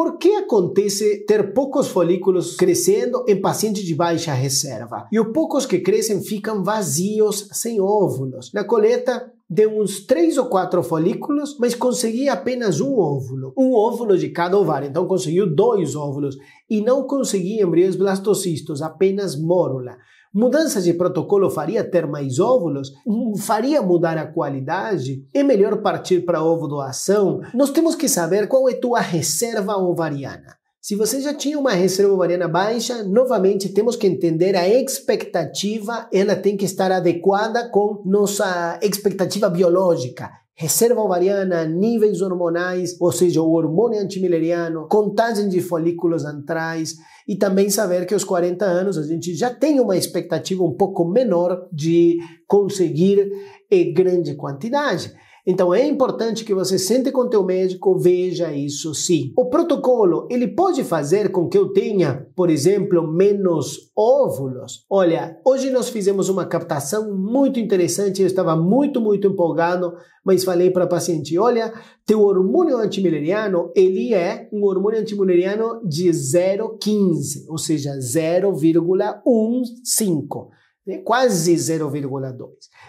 Por que acontece ter poucos folículos crescendo em pacientes de baixa reserva? E os poucos que crescem ficam vazios, sem óvulos. Na coleta, deu uns três ou quatro folículos, mas consegui apenas um óvulo. Um óvulo de cada ovário, então conseguiu dois óvulos. E não consegui embriões blastocistos, apenas mórula. Mudança de protocolo faria ter mais óvulos? Uhum. Faria mudar a qualidade? É melhor partir para ovo doação? Nós temos que saber qual é tua reserva ovariana. Se você já tinha uma reserva ovariana baixa, novamente temos que entender a expectativa, ela tem que estar adequada com nossa expectativa biológica reserva ovariana, níveis hormonais, ou seja, o hormônio antimileriano, contagem de folículos antrais e também saber que aos 40 anos a gente já tem uma expectativa um pouco menor de conseguir eh, grande quantidade. Então é importante que você sente com teu médico, veja isso sim. O protocolo, ele pode fazer com que eu tenha, por exemplo, menos óvulos. Olha, hoje nós fizemos uma captação muito interessante, eu estava muito, muito empolgado, mas falei para a paciente, olha, teu hormônio antimileriano, ele é um hormônio antimileriano de 0,15, ou seja, 0,15 né? quase 0,2.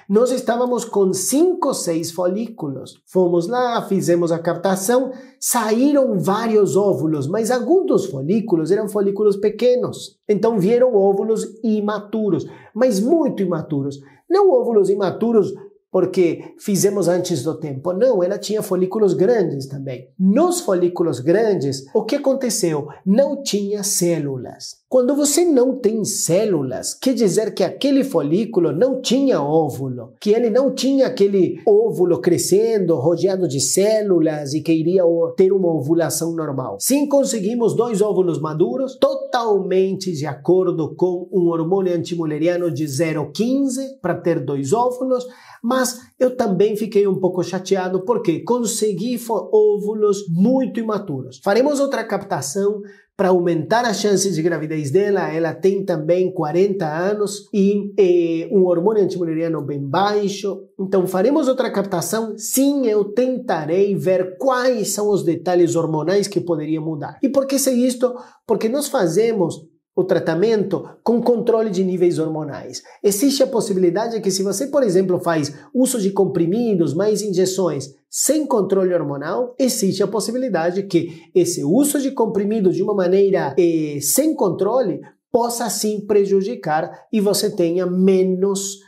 Nós estávamos com 5, 6 folículos. Fomos lá, fizemos a captação, saíram vários óvulos, mas alguns dos folículos eram folículos pequenos. Então vieram óvulos imaturos, mas muito imaturos. Não óvulos imaturos porque fizemos antes do tempo. Não, ela tinha folículos grandes também. Nos folículos grandes, o que aconteceu? Não tinha células. Quando você não tem células, quer dizer que aquele folículo não tinha óvulo, que ele não tinha aquele óvulo crescendo, rodeado de células e que iria ter uma ovulação normal. Sim, conseguimos dois óvulos maduros, totalmente de acordo com um hormônio antimuleriano de 0,15 para ter dois óvulos, mas eu também fiquei um pouco chateado porque consegui óvulos muito imaturos. Faremos outra captação para aumentar as chances de gravidez dela. Ela tem também 40 anos e eh, um hormônio antimuleriano bem baixo. Então faremos outra captação. Sim, eu tentarei ver quais são os detalhes hormonais que poderiam mudar. E por que sei isto? Porque nós fazemos o tratamento com controle de níveis hormonais. Existe a possibilidade que se você, por exemplo, faz uso de comprimidos, mais injeções, sem controle hormonal, existe a possibilidade que esse uso de comprimido de uma maneira eh, sem controle possa sim prejudicar e você tenha menos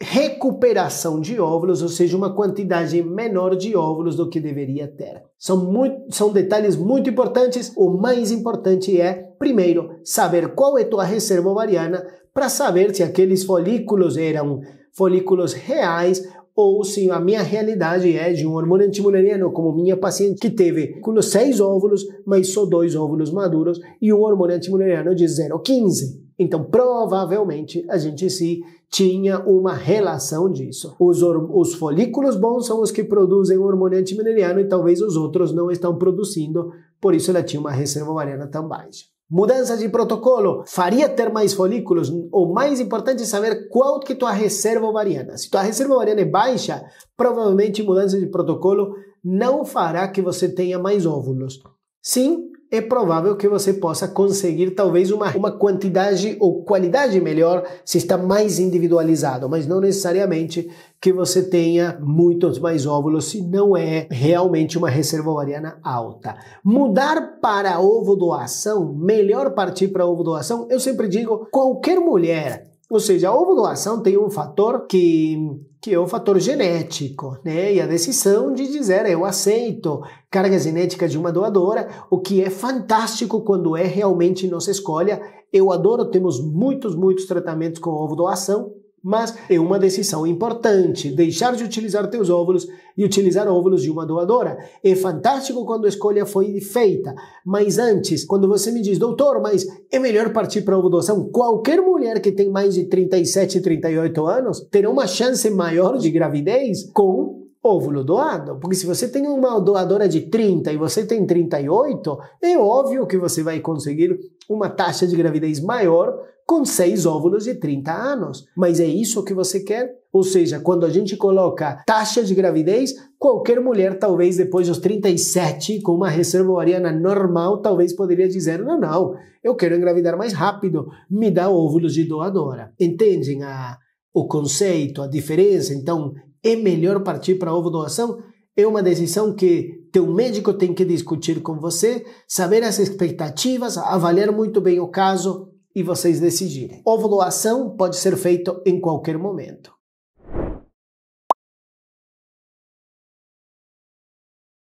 recuperação de óvulos, ou seja, uma quantidade menor de óvulos do que deveria ter. São, muito, são detalhes muito importantes. O mais importante é, primeiro, saber qual é tua reserva ovariana para saber se aqueles folículos eram folículos reais ou se a minha realidade é de um hormônio antimuleriano, como minha paciente que teve com seis óvulos, mas só dois óvulos maduros e um hormônio antimuleriano de 0,15. Então, provavelmente, a gente se tinha uma relação disso. Os, os folículos bons são os que produzem o hormônio antimileriano e talvez os outros não estão produzindo, por isso ela tinha uma reserva ovariana tão baixa. Mudanças de protocolo faria ter mais folículos? O mais importante é saber qual que tua reserva ovariana. Se tua reserva ovariana é baixa, provavelmente mudança de protocolo não fará que você tenha mais óvulos. Sim, é provável que você possa conseguir talvez uma, uma quantidade ou qualidade melhor se está mais individualizado, mas não necessariamente que você tenha muitos mais óvulos se não é realmente uma reserva ovariana alta. Mudar para ovo doação, melhor partir para ovo doação, eu sempre digo, qualquer mulher ou seja, a ovulação tem um fator que, que é o fator genético, né? E a decisão de dizer eu aceito carga genética de uma doadora, o que é fantástico quando é realmente nossa escolha. Eu adoro, temos muitos, muitos tratamentos com ovo doação, mas é uma decisão importante deixar de utilizar teus óvulos e utilizar óvulos de uma doadora. É fantástico quando a escolha foi feita, mas antes, quando você me diz, doutor, mas é melhor partir para a doação? Qualquer mulher que tem mais de 37, 38 anos terá uma chance maior de gravidez com óvulo doado. Porque se você tem uma doadora de 30 e você tem 38, é óbvio que você vai conseguir uma taxa de gravidez maior com seis óvulos de 30 anos. Mas é isso que você quer? Ou seja, quando a gente coloca taxa de gravidez, qualquer mulher, talvez depois dos 37, com uma reserva ovariana normal, talvez poderia dizer: não, não, eu quero engravidar mais rápido, me dá óvulos de doadora. Entendem a, o conceito, a diferença? Então, é melhor partir para ovo doação? É uma decisão que teu médico tem que discutir com você, saber as expectativas, avaliar muito bem o caso e vocês decidirem. Ovo doação pode ser feito em qualquer momento.